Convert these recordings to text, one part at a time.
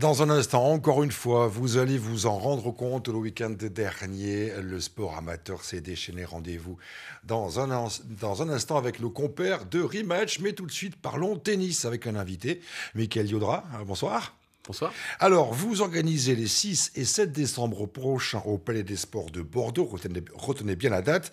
Dans un instant, encore une fois, vous allez vous en rendre compte. Le week-end dernier, le sport amateur s'est déchaîné. Rendez-vous dans un, instant avec le compère de rematch. Mais tout de suite, parlons tennis avec un invité, Michael Yodra. Euh, bonsoir. Bonsoir. Alors, vous organisez les 6 et 7 décembre prochains au Palais des Sports de Bordeaux, retenez bien la date,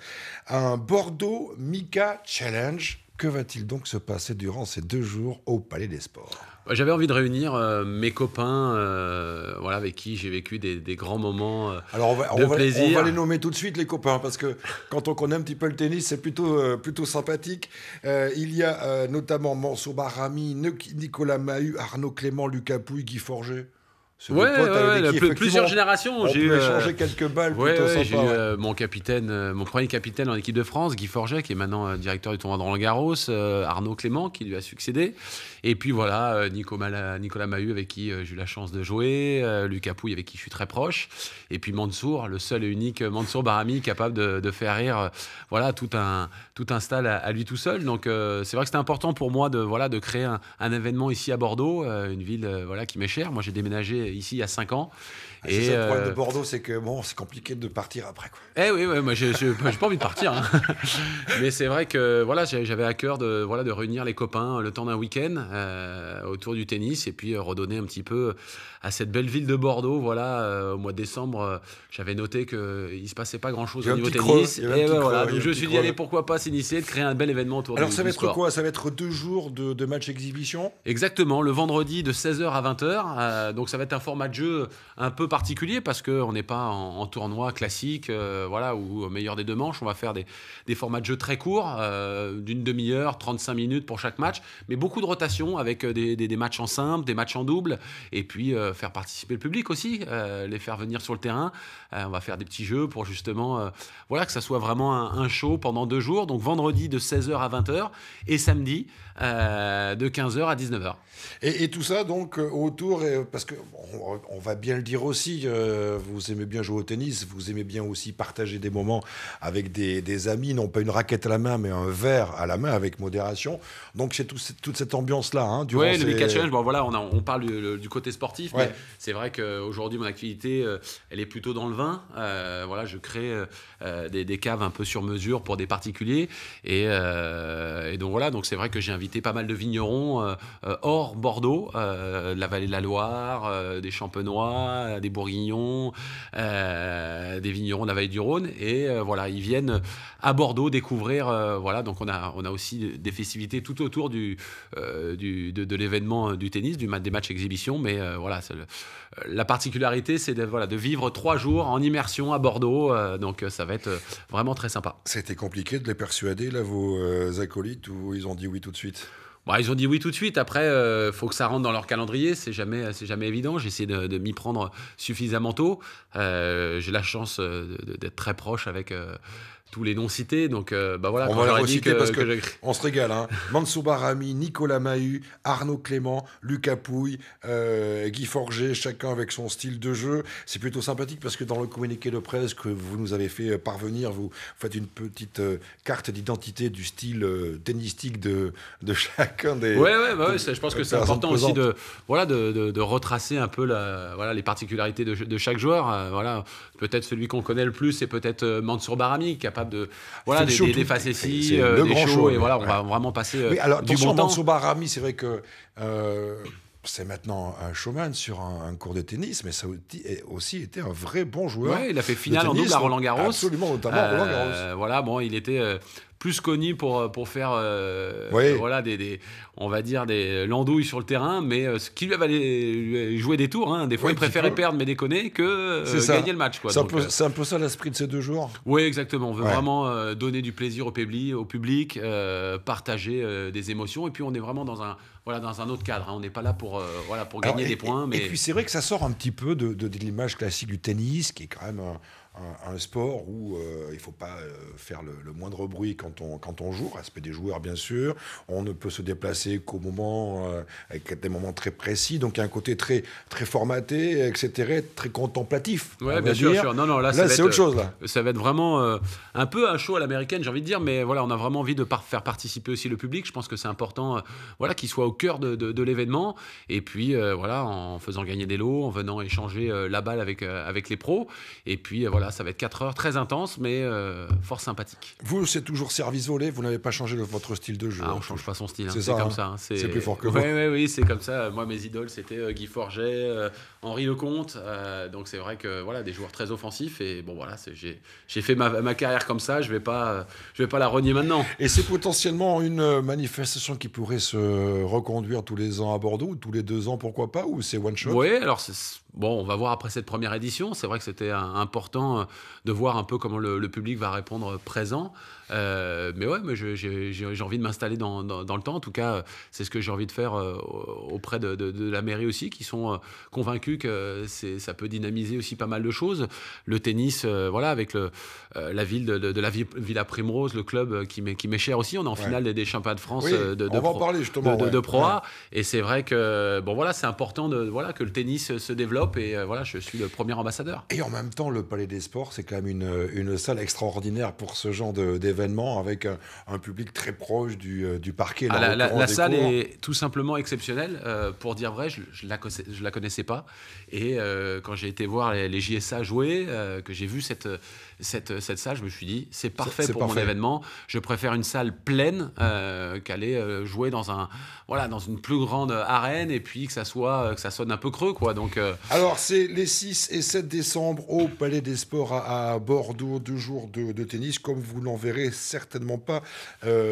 un Bordeaux Mika Challenge que va-t-il donc se passer durant ces deux jours au Palais des Sports bah, J'avais envie de réunir euh, mes copains euh, voilà, avec qui j'ai vécu des, grands moments euh, Alors on va, On va les nommer tout de suite, les copains, parce que quand on connaît un petit peu le tennis, c'est plutôt, plutôt sympathique. il y a notamment Mansour Barami, Nicolas Mahut, Arnaud Clément, Lucas Pouille, Guy Forger. Ouais, plusieurs générations. Euh, j'ai eu échangé quelques balles. j'ai eu mon capitaine, euh, mon premier capitaine en équipe de France, Guy Forget, qui est maintenant euh, directeur du tournoi de Roland Garros, Arnaud Clément, qui lui a succédé, et puis voilà Nicolas Mahut, avec qui j'ai eu la chance de jouer, Lucas Pouille, avec qui je suis très proche, et puis Mansour, le seul et unique Mansour Barami, capable de, faire rire, voilà tout un tout un à, lui tout seul. Donc c'est vrai que c'était important pour moi de voilà de créer un, un événement ici à Bordeaux, une ville voilà qui m'est chère. Moi j'ai déménagé ici il y a cinq ans. Ah, et le problème euh, de Bordeaux, c'est que bon, c'est compliqué de partir après. Quoi. Eh oui, moi, j'ai pas envie de partir. Hein. Mais c'est vrai que voilà, j'avais à cœur de, voilà, de réunir les copains le temps d'un week-end euh, autour du tennis et puis euh, redonner un petit peu à cette belle ville de Bordeaux. Voilà, au mois de décembre, j'avais noté qu'il ne se passait pas grand-chose au niveau tennis. Eh et voilà, je me suis dit, allez, pourquoi pas s'initier, de créer un bel événement autour Alors, ça va être quoi Ça va être deux jours de, de match exhibition Exactement, le vendredi de 16h à 20h. donc ça va être un format de jeu un peu particulier parce qu'on n'est pas en, tournoi classique, ou euh, voilà, ou meilleur des deux manches, on va faire des, des formats de jeu très courts, euh, d'une demi-heure, 35 minutes pour chaque match, mais beaucoup de rotations avec euh, des, des, matchs en simple, des matchs en double, et puis faire participer le public aussi, les faire venir sur le terrain. on va faire des petits jeux pour justement, voilà, que ça soit vraiment un, show pendant deux jours, donc vendredi de 16h à 20h et samedi de 15h à 19h. Et, et, tout ça donc autour, parce que on va bien le dire aussi, aussi, euh, vous aimez bien jouer au tennis, vous aimez bien aussi partager des moments avec des, amis, non pas une raquette à la main, mais un verre à la main avec modération. Donc c'est toute cette ambiance-là. Hein, oui, le Mika Challenge, bon, voilà, on, parle du, côté sportif, mais c'est vrai qu'aujourd'hui, mon activité, euh, elle est plutôt dans le vin. Euh, voilà, je crée des, caves un peu sur mesure pour des particuliers. Et, donc voilà, donc c'est vrai que j'ai invité pas mal de vignerons hors Bordeaux, de la vallée de la Loire, des Champenois, des des bourguignons, euh, des vignerons de la vallée du Rhône. Et euh, voilà, ils viennent à Bordeaux découvrir. Euh, voilà, donc on a, on a aussi des festivités tout autour du, de, l'événement du tennis, du, des matchs exhibition. Mais voilà, la particularité, c'est de, voilà, de vivre trois jours en immersion à Bordeaux. donc ça va être vraiment très sympa. C'était compliqué de les persuader, là, vos acolytes, ou ils ont dit oui tout de suite bah, ils ont dit oui tout de suite. Après, il euh, faut que ça rentre dans leur calendrier. C'est jamais, c'est jamais évident. J'essaie de, de m'y prendre suffisamment tôt. Euh, j'ai la chance euh, d'être très proche avec tous les noms cités. Donc, euh, bah voilà, on va les reciter parce que, on se régale. Hein. Barami Nicolas Mahut, Arnaud Clément, Lucas Pouille, euh, Guy Forger, chacun avec son style de jeu. C'est plutôt sympathique parce que dans le communiqué de presse que vous nous avez fait euh, parvenir, vous faites une petite carte d'identité du style tennistique de, de chacun des. Ouais, ouais, bah ouais je pense que c'est important aussi de, voilà, de, de, retracer un peu la, voilà, les particularités de, de chaque joueur. voilà, peut-être celui qu'on connaît le plus, c'est peut-être Mansour Barami qui a de voilà des, des, des, facéties, euh, des shows, et voilà, on va vraiment passer euh, oui, alors, du bon temps. Mansour Barami, c'est vrai que euh, c'est maintenant un showman sur un, cours de tennis, mais ça aussi était un vrai bon joueur. Oui, il a fait finale en double à Roland Garros. Absolument, notamment Roland euh, Garros. voilà, bon, il était euh, plus connu pour, euh, pour faire, voilà, des, on va dire, des landouilles sur le terrain, mais ce qui lui avait joué des tours. Hein. Des fois, il préférait perdre, mais déconner, que gagner le match. C'est un, peu ça l'esprit de ces deux jours. Oui, exactement. On veut vraiment donner du plaisir au au public partager des émotions, et puis on est vraiment dans un voilà, dans un autre cadre. Hein. On n'est pas là pour, euh, voilà, pour gagner des points. Mais... Et puis c'est vrai que ça sort un petit peu de, l'image classique du tennis, qui est quand même un, sport où euh, il ne faut pas euh, faire le, moindre bruit quand on, quand on joue, aspect des joueurs bien sûr, on ne peut se déplacer qu'au moment, euh, avec des moments très précis, donc il y a un côté très, très formaté, etc., très contemplatif. Ouais, bien sûr, Non, non, là, c'est autre chose. Ça va être vraiment un peu un show à l'américaine, j'ai envie de dire, mais voilà, on a vraiment envie de faire participer aussi le public. Je pense que c'est important voilà, qu'il soit au cœur de, de l'événement. Et puis, voilà, en faisant gagner des lots, en venant échanger la balle avec, avec les pros. Et puis, voilà ça va être 4 heures très intense, mais euh, fort sympathique. Vous, c'est toujours service volé, vous n'avez pas changé votre style de jeu. Ah, on ne hein. change pas son style, hein. c'est comme hein. ça. C'est plus fort que vous. Oui, oui, c'est comme ça. Moi, mes idoles, c'était euh, Guy Forget, euh, Henri Lecomte. donc, c'est vrai que voilà, des joueurs très offensifs. Et bon, voilà, j'ai fait ma, carrière comme ça, je ne vais, pas, je vais pas la renier maintenant. Et c'est potentiellement une manifestation qui pourrait se reconduire tous les ans à Bordeaux, tous les deux ans, pourquoi pas, ou c'est one shot Oui, alors c'est bon, on va voir après cette première édition. C'est vrai que c'était important euh, de voir un peu comment le, public va répondre présent. Euh, mais ouais, mais j'ai envie de m'installer dans, le temps. En tout cas, euh, c'est ce que j'ai envie de faire auprès de, la mairie aussi, qui sont convaincus que ça peut dynamiser aussi pas mal de choses. Le tennis, voilà, avec la ville de, la Villa Primrose, le club qui m'est cher aussi. On est en finale des, des championnats de France oui, de, on va en parler justement, de, Et c'est vrai que bon voilà, c'est important de voilà que le tennis se développe et euh, voilà, je suis le premier ambassadeur. Et en même temps, le Palais des Sports, c'est quand même une, une, salle extraordinaire pour ce genre d'événement avec un, public très proche du, euh, parquet. Ah, la, salle est tout simplement exceptionnelle. Euh, pour dire vrai, je, ne la, je la connaissais pas. Et quand j'ai été voir les, les JSA jouer, que j'ai vu cette euh, cette, salle, je me suis dit, c'est parfait pour mon événement. Je préfère une salle pleine euh, qu'aller euh, jouer dans, un, voilà, dans une plus grande arène et puis que ça, soit, euh, que ça sonne un peu creux. Quoi. Donc, Alors, c'est les 6 et 7 décembre au Palais des Sports à, Bordeaux, deux jours de, tennis, comme vous n'en verrez certainement pas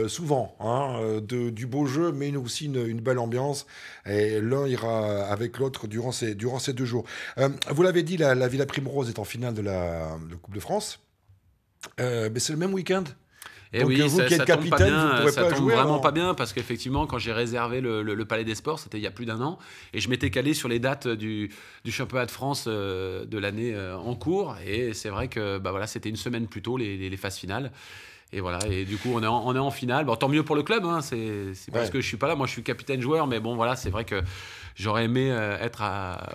souvent. Hein, du beau jeu, mais aussi une, belle ambiance. Et l'un ira avec l'autre durant ces, durant ces deux jours. vous l'avez dit, la, Villa Primrose est en finale de la Coupe de France. Euh, mais c'est le même week-end. Et eh oui, euh, vous ça, qui êtes ça pas tombe vraiment pas bien parce qu'effectivement, quand j'ai réservé le, Palais des Sports, c'était il y a plus d'un an, et je m'étais calé sur les dates du, championnat de France euh, de l'année en cours, et c'est vrai que bah voilà, c'était une semaine plus tôt les, phases finales. Et voilà, et du coup, on est en, on est en finale. Bon, tant mieux pour le club, hein, c'est parce que je suis pas là. Moi, je suis capitaine joueur, mais bon, voilà, c'est vrai que j'aurais aimé euh, être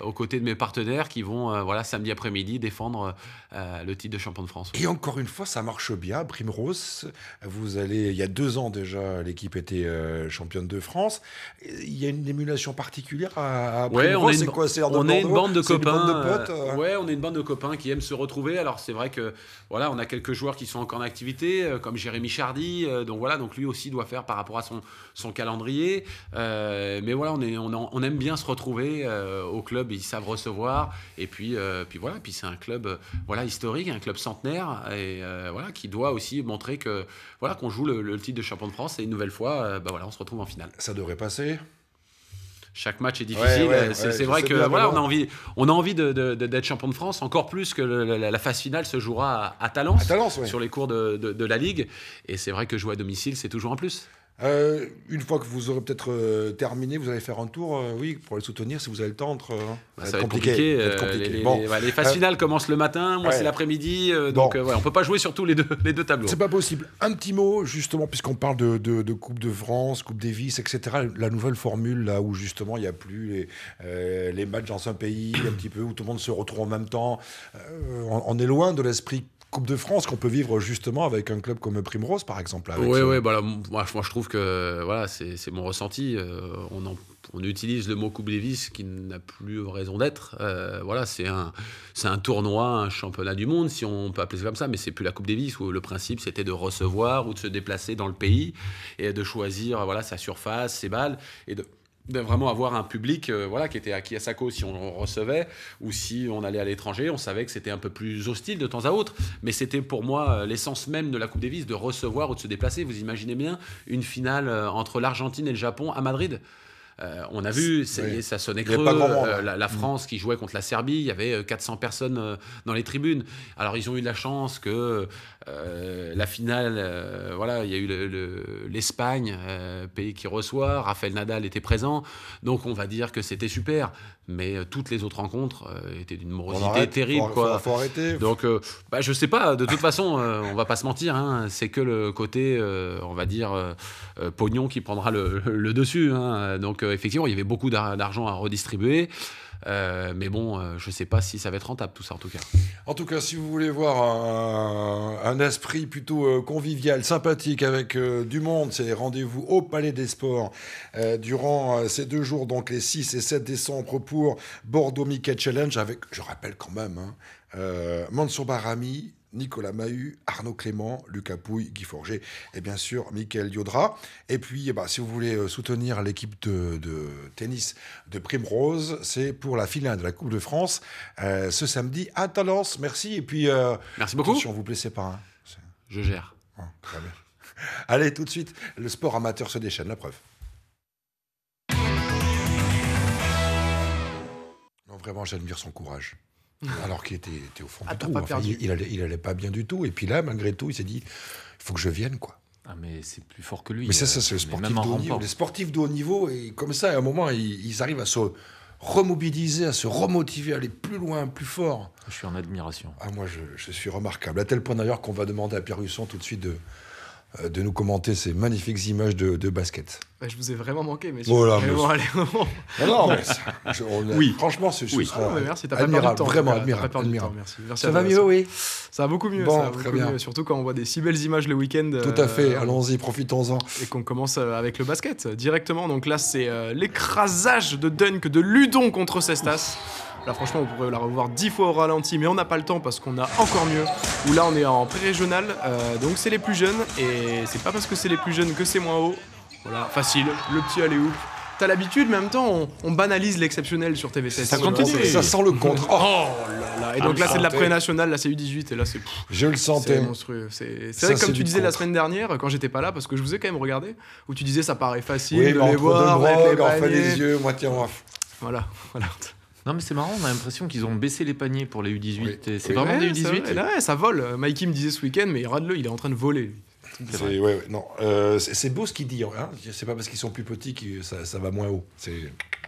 aux côtés de mes partenaires qui vont, euh, voilà, samedi après-midi, défendre euh, le titre de champion de France. Et encore une fois, ça marche bien. Primrose, vous allez, il y a deux ans déjà, l'équipe était championne de France. Il y a une émulation particulière à, à ouais, C'est quoi on est une bande de copains. potes, Ouais, on est une bande de copains qui aiment se retrouver. Alors c'est vrai que voilà, on a quelques joueurs qui sont encore en activité, comme Jérémy Chardy. donc voilà, donc lui aussi doit faire par rapport à son son calendrier. mais voilà, on est on aime bien se retrouver euh, au club, ils savent recevoir. Et puis, euh, puis voilà, puis c'est un club euh, voilà, historique, un club centenaire, et voilà, qui doit aussi montrer que voilà qu'on joue le, titre de champion de France. Et une nouvelle fois, bah voilà, on se retrouve en finale. Ça devrait passer chaque match est difficile. c'est vrai que voilà, on a envie, on a envie d'être champion de France, encore plus que la, phase finale se jouera à, à sur les cours de, la Ligue. Et c'est vrai que jouer à domicile, c'est toujours un plus. Euh, une fois que vous aurez peut-être euh, terminé, vous allez faire un tour, euh, oui, pour les soutenir si vous avez le temps. Entre, hein. ça va être compliqué. Les, phases finales commencent le matin, moi c'est l'après-midi, donc on ouais, on peut pas jouer sur tous les deux, les deux tableaux. C'est pas possible. Un petit mot, justement, puisqu'on parle de, de, Coupe de France, Coupe Davis, etc. La nouvelle formule, là où justement il n'y a plus les, matchs dans un pays, un petit peu, où tout le monde se retrouve en même temps. on est loin de l'esprit Coupe de France qu'on peut vivre justement avec un club comme Primrose, par exemple. Oui, oui, bah moi, je trouve que voilà, c'est mon ressenti. Euh, on, on, utilise le mot Coupe Davis qui n'a plus raison d'être. Euh, voilà, c'est un, un tournoi, un championnat du monde, si on peut appeler ça comme ça, mais c'est plus la Coupe Davis où le principe c'était de recevoir ou de se déplacer dans le pays et de choisir voilà, sa surface, ses balles et de vraiment avoir un public euh, voilà, qui était à sa si on recevait ou si on allait à l'étranger. On savait que c'était un peu plus hostile de temps à autre, mais c'était pour moi euh, l'essence même de la Coupe Davis de recevoir ou de se déplacer. Vous imaginez bien une finale euh, entre l'Argentine et le Japon à Madrid. Euh, on a vu, ça sonnait creux. Euh, hein. la, mm. France qui jouait contre la Serbie, il y avait 400 euh, personnes dans les tribunes. Alors ils ont eu de la chance que la finale, voilà, il y a eu l'Espagne, pays qui reçoit, Rafael Nadal était présent, donc on va dire que c'était super. Mais toutes les autres rencontres étaient d'une morosité terrible. arrêter. Donc bah, je sais pas, de toute façon, on va pas se mentir, hein, c'est que le côté, on va dire, pognon qui prendra le, dessus. Hein. donc effectivement, il y avait beaucoup d'argent à redistribuer. Euh, mais bon, euh, je ne sais pas si ça va être rentable tout ça en tout cas. En tout cas, si vous voulez voir un, esprit plutôt euh, convivial, sympathique avec du monde, c'est rendez-vous au Palais des Sports durant ces deux jours, donc les 6 et 7 décembre pour Bordeaux Mickey Challenge avec, je rappelle quand même, hein, Mansour Barami, Nicolas Mahut, Arnaud Clément, Lucas Pouille, Guy Forger et bien sûr Mickaël Yodra. Et puis, eh ben, si vous voulez euh, soutenir l'équipe de, tennis de Primrose, c'est pour la finale de la Coupe de France euh, ce samedi à Talence. Merci. Et puis, si euh, merci beaucoup. vous blessez pas. Hein. Je gère. Ah, Allez, tout de suite, le sport amateur se déchaîne, la preuve. vraiment, j'admire son courage. alors qu'il était, au fond du ah, trou. il, n'allait allait, pas bien du tout. Et puis là, malgré tout, il s'est dit, il faut que je vienne, quoi. Ah, mais c'est plus fort que lui. Mais ça, ça euh, c'est le sportif de haut niveau. Les sportifs de haut niveau, et comme ça, à un moment, ils, arrivent à se remobiliser, à se remotiver, à aller plus loin, plus fort. Je suis en admiration. Ah, moi, je, suis remarquable. À tel point d'ailleurs qu'on va demander à Pierre Husson tout de suite de, euh, de nous commenter ces magnifiques images de, basket. je vous ai vraiment manqué, mais oh mais bon, ah non, oui. franchement, c'est oui. Ah merci, Vraiment, admirable. merci. ça va mieux, oui Ça va beaucoup mieux, bien. surtout quand on voit des si belles images le week-end. Tout à fait, euh, allons-y, profitons-en. Et qu'on commence euh, avec le basket directement. Donc là, c'est l'écrasage de Dunk de Ludon contre Cestas. Là, franchement, on pourrait la revoir dix fois au ralenti, mais on n'a pas le temps parce qu'on a encore mieux. Où là, on est en pré-régional, euh, donc c'est les plus jeunes, et c'est pas parce que c'est les plus jeunes que c'est moins haut. Voilà, facile, le petit aller ouf T'as l'habitude, mais en même temps, on, banalise l'exceptionnel sur TV7. Ça continue, ça sent le contre. Oh, là là. Et donc là, ah, c'est de la pré-nationale, là, c'est U18, et là, c'est. Je le sentais. C'est monstrueux. C'est vrai comme tu disais la semaine dernière, quand j'étais pas là, parce que je vous ai quand même regardé, où tu disais ça paraît facile de les voir, les yeux, moitié Voilà, voilà. Non, mais c'est marrant, on a l'impression qu'ils ont baissé les paniers pour les U18. c'est vraiment des U18 ouais, ça vole. Euh, Mikey me disait ce week-end, mais rate le il est en train de voler. C'est ouais, non. Euh, c'est, beau ce qu'il dit. Hein. C'est pas parce qu'ils sont plus petits que ça, ça va moins haut. C'est.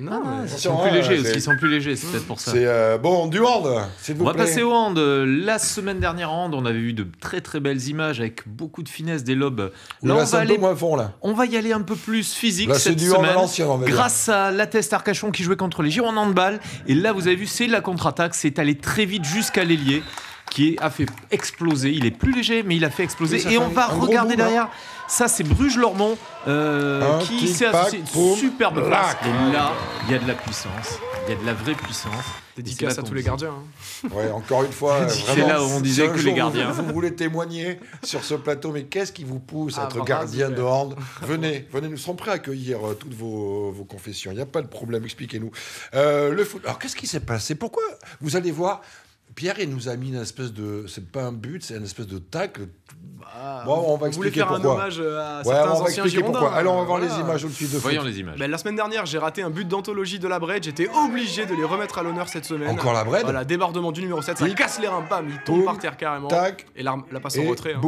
Non, ah, ils, sont plus légers, ils sont plus légers, c'est peut-être pour ça. C'est euh, bon, du hand, s'il vous plaît. On va passer au hand. Euh, la semaine dernière, on avait vu de très très belles images avec beaucoup de finesse des lobes. on va, aller... là. on va y aller un peu plus physique cette semaine. grâce à la Arcachon qui jouait contre les Girondins de balle. Et là, vous avez vu, c'est la contre-attaque. C'est allé très vite jusqu'à l'ailier qui a fait exploser. Il est plus léger, mais il a fait exploser. et on va regarder derrière. Ça, c'est Bruges-Lormont euh, qui s'est associé. Une superbe Et là, il y a de la puissance. Il y a de la vraie puissance. Dédicace à tous les gardiens. Hein. Ouais, encore une fois, c'est là on disait que les gardiens. Vous, voulez témoigner sur ce plateau, mais qu'est-ce qui vous pousse à ah, être bah, gardien de horde Venez, venez, nous serons prêts à accueillir euh, toutes euh, vos, confessions. Il n'y a pas de problème, expliquez-nous. le Alors, qu'est-ce qui s'est passé Pourquoi Vous allez voir, Pierre, il nous a mis une espèce de. C'est pas un but, c'est une espèce de tac. Ah, bon, on va expliquer faire pourquoi. un hommage euh, à on va expliquer Pourquoi. Alors, on va voir les images au dessus de Voyons les images. Ben, la semaine dernière, j'ai raté un but d'anthologie de la Bred. J'étais obligé de les remettre à l'honneur cette semaine. Encore la Bred Voilà, débordement du numéro 7. Ça casse les reins, il tombe par terre carrément. Et la, la passe en retrait. Hein.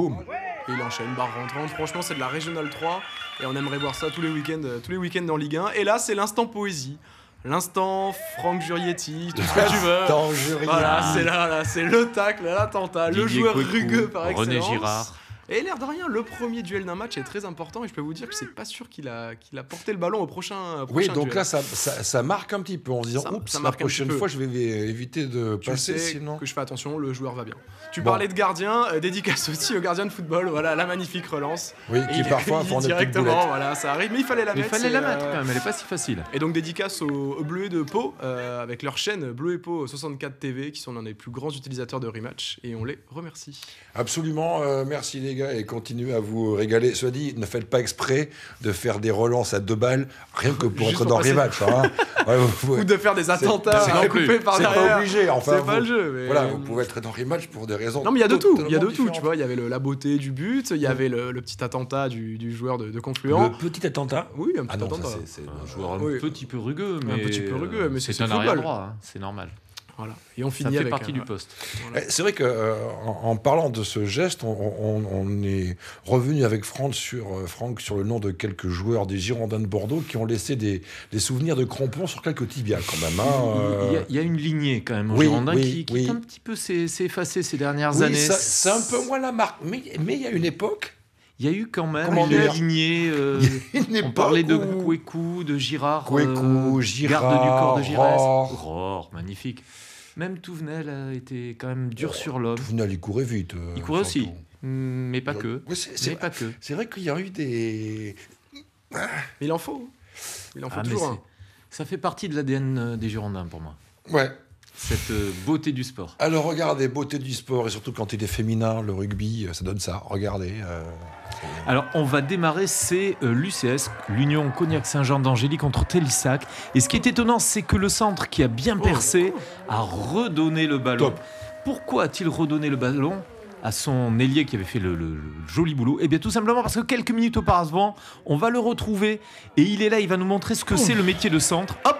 Et il enchaîne, barre rentrante. Franchement, c'est de la Régionale 3. Et on aimerait voir ça tous les week-ends euh, week Ligue 1. Et là, c'est l'instant poésie l'instant Franck Jurietti, tout ce que tu veux. L'instant Voilà, c'est là, là c'est le tacle, l'attentat, le joueur rugueux par excellence. René Girard. Et l'air de rien, le premier duel d'un match est très important et je peux vous dire que c'est pas sûr qu'il a, qu'il a porté le ballon au prochain. prochain oui, donc là, ça, ça, marque un petit peu en se disant Oups, la prochaine fois, je vais éviter de tu passer. sinon... que je fais attention, le joueur va bien. Tu parlais de gardien, euh, dédicace aussi au gardien de football. Voilà, la magnifique relance. Oui, qui parfois prend directement. Voilà, ça arrive, mais il fallait la mettre. Il fallait la euh, mettre quand même, elle est pas si facile. Et donc, dédicace aux, Bleus et de Pau, euh, avec leur chaîne Bleu et Pau 64 TV, qui sont l'un des plus grands utilisateurs de rematch, et on les remercie. Absolument, merci les et continuez à vous régaler. Soit dit, ne faites pas exprès de faire des relances à deux balles, rien que pour être dans le hein. Ou de faire des attentats par C'est pas obligé, enfin. pas le jeu. Voilà, vous pouvez être dans les pour des raisons. Non, mais il y a de tout. Il y a de tout, tu vois. Il y avait la beauté du but, il y mm. avait le, petit attentat du, joueur de, de, Confluent. Le petit attentat Oui, un petit ah attentat. C'est un euh, joueur un petit peu rugueux, mais. Un petit peu rugueux, euh, mais c'est un hein. c'est normal. Voilà. Et on finit Ça fait partie du poste. Eh, c'est vrai qu'en euh, en, parlant de ce geste, on, est revenu avec Franck sur, euh, sur le nom de quelques joueurs des Girondins de Bordeaux qui ont laissé des, souvenirs de crampons sur quelques tibias quand même. Hein, euh. il, y a, une lignée quand même aux Girondins qui, qui est un petit peu s'est effacée ces dernières années. C'est un peu moins la marque, mais, mais il y a une époque il y a eu quand même Comment une lignée. Euh, on parlait de Kweku, de Girard. de euh, Girard. Garde du corps de Girard. Roar, magnifique. Même Touvenel a été quand même dur oh, sur l'homme. Touvenel, il courait vite. Euh, il courait aussi, mm, mais pas euh, que. Mais c'est pas que. C'est vrai qu'il y a eu des. Mais Il en faut. Hein. Il en faut ah, toujours hein. Ça fait partie de l'ADN euh, des Girondins pour moi. Ouais cette euh, beauté du sport Alors regardez, beauté du sport, et surtout quand il est féminin, le rugby, euh, ça donne ça. Regardez. Euh, Alors on va démarrer, c'est l'UCS, l'Union Cognac-Saint-Jean d'Angély contre Télissac. Et ce qui est étonnant, c'est que le centre qui a bien oh. percé a redonné le ballon. Pourquoi a-t-il redonné le ballon à son ailier qui avait fait le, joli boulot Eh bien, tout simplement parce que quelques minutes auparavant, on va le retrouver et il est là, il va nous montrer ce que c'est le métier de centre. Hop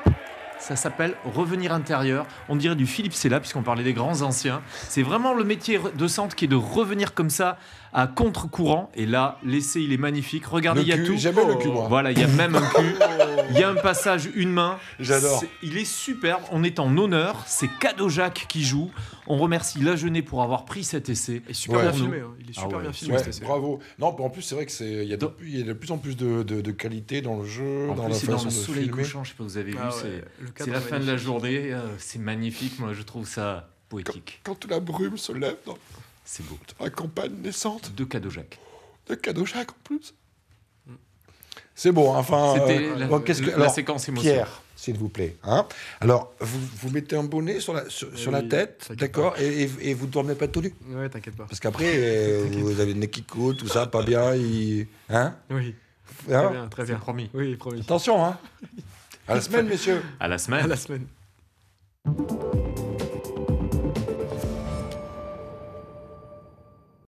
ça s'appelle Revenir intérieur. On dirait du Philippe Sella, puisqu'on parlait des grands anciens. C'est vraiment le métier de centre qui est de revenir comme ça à contre-courant. Et là, l'essai, il est magnifique. Regardez, il y a tout. le cul, Voilà, il y a même un cul. Il y a un passage, une main. J'adore. Il est superbe. On est en honneur. C'est Jacques qui joue. On remercie La jeunesse pour avoir pris cet essai. Et super bien filmé, hein. il est ah super bien filmé. bravo. Non, en plus, c'est vrai qu'il y, a de, y a de plus en plus de, qualité dans le jeu, dans la façon dans le soleil couchant, je sais pas, vous avez ah vu, c'est la fin de la journée, euh, c'est magnifique, moi je trouve ça poétique. Quand, la brume se lève dans c'est beau. la campagne naissante. De Cadeau-Jacques. De Cadeau-Jacques, en plus. C'est beau, hein, enfin. C'était euh, la, que, la séquence émotionnelle s'il vous plaît. Hein Alors, vous, vous, mettez un bonnet sur la, sur, la tête, d'accord et, et, vous ne dormez pas tout nu Ouais, t'inquiète pas. Parce qu'après, euh, vous avez le nez qui coule, tout ça, pas bien. Hein oui. Hein très bien, très bien. Promis. Oui, promis. Attention, hein À la semaine, messieurs. À la semaine. À la semaine.